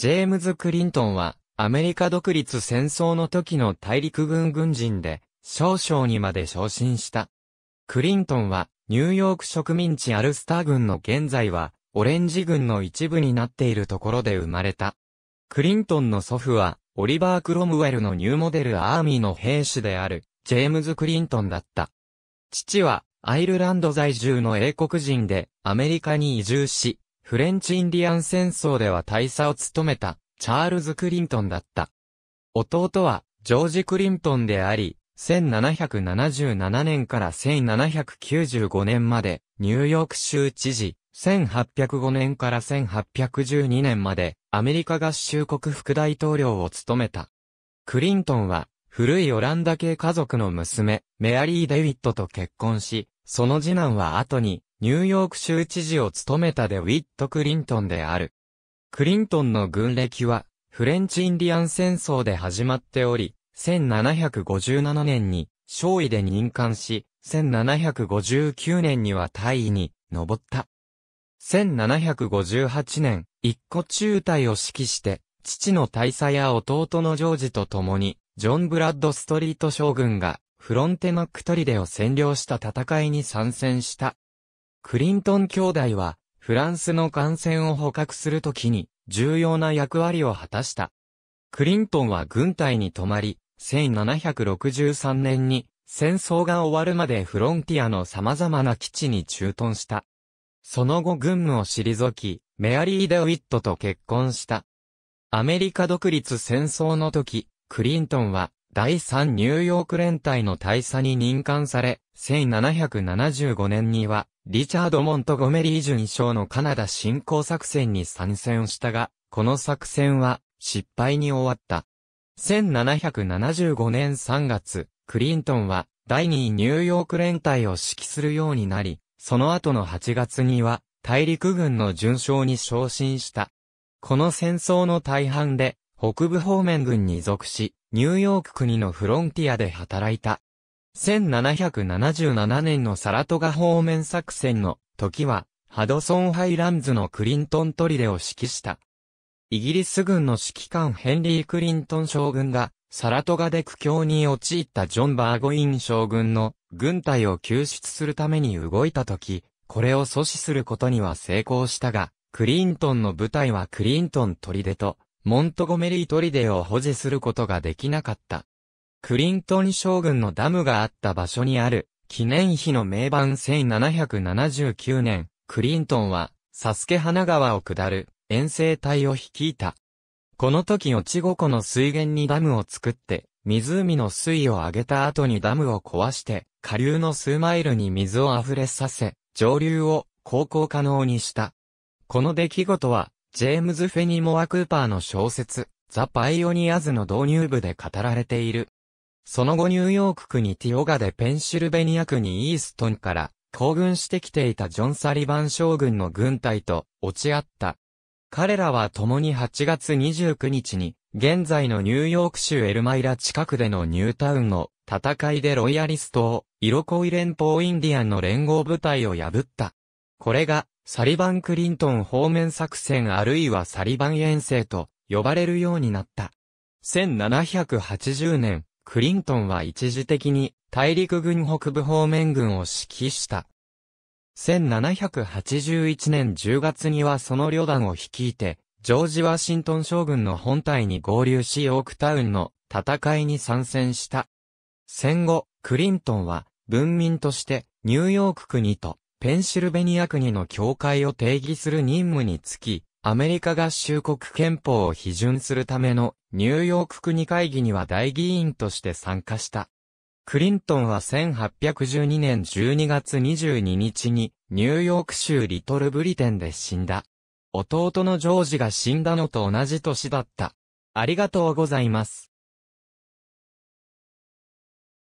ジェームズ・クリントンは、アメリカ独立戦争の時の大陸軍軍人で、少将にまで昇進した。クリントンは、ニューヨーク植民地アルスター軍の現在は、オレンジ軍の一部になっているところで生まれた。クリントンの祖父は、オリバー・クロムウェルのニューモデルアーミーの兵士である、ジェームズ・クリントンだった。父は、アイルランド在住の英国人で、アメリカに移住し、フレンチインディアン戦争では大佐を務めた、チャールズ・クリントンだった。弟は、ジョージ・クリントンであり、1777年から1795年まで、ニューヨーク州知事、1805年から1812年まで、アメリカ合衆国副大統領を務めた。クリントンは、古いオランダ系家族の娘、メアリー・デイビットと結婚し、その次男は後に、ニューヨーク州知事を務めたデウィット・クリントンである。クリントンの軍歴は、フレンチ・インディアン戦争で始まっており、1757年に、少尉で任官し、1759年には大尉に、上った。1758年、一個中隊を指揮して、父の大佐や弟のジョージと共に、ジョン・ブラッド・ストリート将軍が、フロンテナックトリデを占領した戦いに参戦した。クリントン兄弟は、フランスの艦船を捕獲するときに、重要な役割を果たした。クリントンは軍隊に泊まり、1763年に、戦争が終わるまでフロンティアの様々な基地に駐屯した。その後軍務を退き、メアリー・デウィットと結婚した。アメリカ独立戦争の時、クリントンは第3ニューヨーク連隊の大佐に任官され、1775年には、リチャード・モントゴメリー准将のカナダ侵攻作戦に参戦したが、この作戦は、失敗に終わった。1775年3月、クリントンは、第2ニューヨーク連隊を指揮するようになり、その後の8月には、大陸軍の巡将に昇進した。この戦争の大半で、北部方面軍に属し、ニューヨーク国のフロンティアで働いた。1777年のサラトガ方面作戦の時は、ハドソンハイランズのクリントン砦を指揮した。イギリス軍の指揮官ヘンリー・クリントン将軍が、サラトガで苦境に陥ったジョン・バーゴイン将軍の軍隊を救出するために動いた時、これを阻止することには成功したが、クリントンの部隊はクリントン砦とモントゴメリートリデを保持することができなかった。クリントン将軍のダムがあった場所にある、記念碑の名盤1779年、クリントンは、サスケ花川を下る、遠征隊を率いた。この時落ち子湖の水源にダムを作って、湖の水位を上げた後にダムを壊して、下流の数マイルに水を溢れさせ、上流を航行可能にした。この出来事は、ジェームズ・フェニモア・クーパーの小説、ザ・パイオニアズの導入部で語られている。その後ニューヨーク区にティオガでペンシルベニア区にイーストンから行軍してきていたジョン・サリバン将軍の軍隊と落ち合った。彼らは共に8月29日に現在のニューヨーク州エルマイラ近くでのニュータウンの戦いでロイヤリストをイロコイ連邦インディアンの連合部隊を破った。これがサリバン・クリントン方面作戦あるいはサリバン遠征と呼ばれるようになった。1780年、クリントンは一時的に大陸軍北部方面軍を指揮した。1781年10月にはその旅団を率いて、ジョージ・ワシントン将軍の本隊に合流しオークタウンの戦いに参戦した。戦後、クリントンは文民としてニューヨーク国とペンシルベニア国の境界を定義する任務につき、アメリカ合衆国憲法を批准するためのニューヨーク国会議には大議員として参加した。クリントンは1812年12月22日にニューヨーク州リトルブリテンで死んだ。弟のジョージが死んだのと同じ年だった。ありがとうございます。